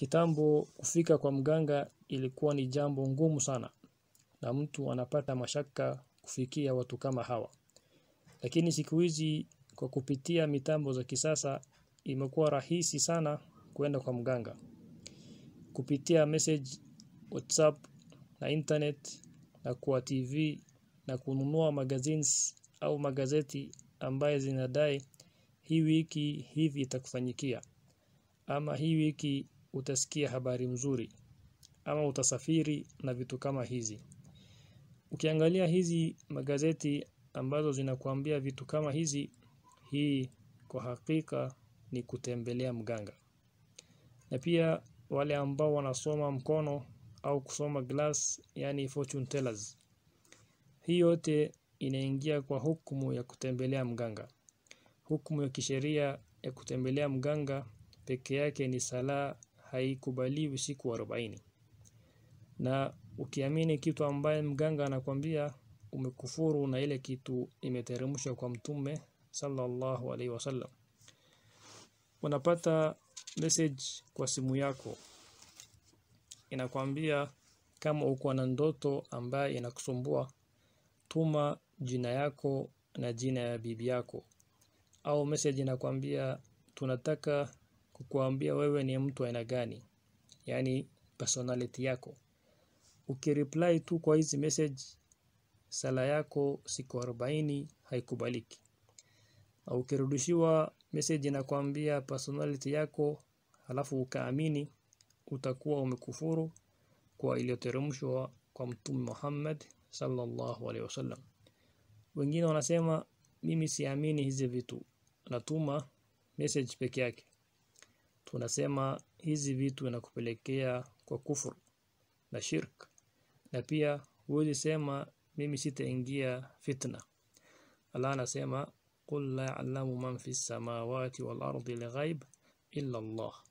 Kitambo kufika kwa mganga ilikuwa ni jambo ngumu sana na mtu anapata mashaka kufikia watu kama hawa. Lakini siku hizi kwa kupitia mitambo za kisasa imekuwa rahisi sana kwenda kwa mganga. Kupitia message, WhatsApp na internet na kwa TV na kununua magazines au magazeti ambaye zinadai hii wiki hivi itakufanyikia ama hii wiki utasikia habari mzuri ama utasafiri na vitu kama hizi ukiangalia hizi magazeti ambazo zinakuambia vitu kama hizi hii kwa hakika ni kutembelea mganga na pia wale ambao wanasoma mkono au kusoma glass yani fortune tellers hii yote inaingia kwa hukumu ya kutembelea mganga hukumu ya kisheria ya kutembelea mganga peke yake ni salaa haikubaliwi siku arobaini na ukiamini kitu ambaye mganga anakwambia umekufuru na ile kitu imeteremshwa kwa mtume sallallahu alaihi wasallam unapata message kwa simu yako inakwambia kama uko na ndoto ambaye inakusumbua tuma jina yako na jina ya bibi yako au message inakwambia tunataka kukuambia wewe ni mtu aina gani, yani personality yako. Ukireply tu kwa hizi message, sala yako siku arobaini haikubaliki. Au ukirudishiwa message inakwambia personality yako halafu ukaamini, utakuwa umekufuru kwa iliyoteremshwa kwa Mtume Muhammad sallallahu alaihi wasallam. Wengine wanasema mimi siamini hizi vitu, natuma message peke yake. tunasema hizi vitu inakupelekea kwa kufuru na shirk na pia huwezi sema mimi sitaingia fitna Allah anasema qul la ya'lamu man fis samawati wal ardi ghaib illa Allah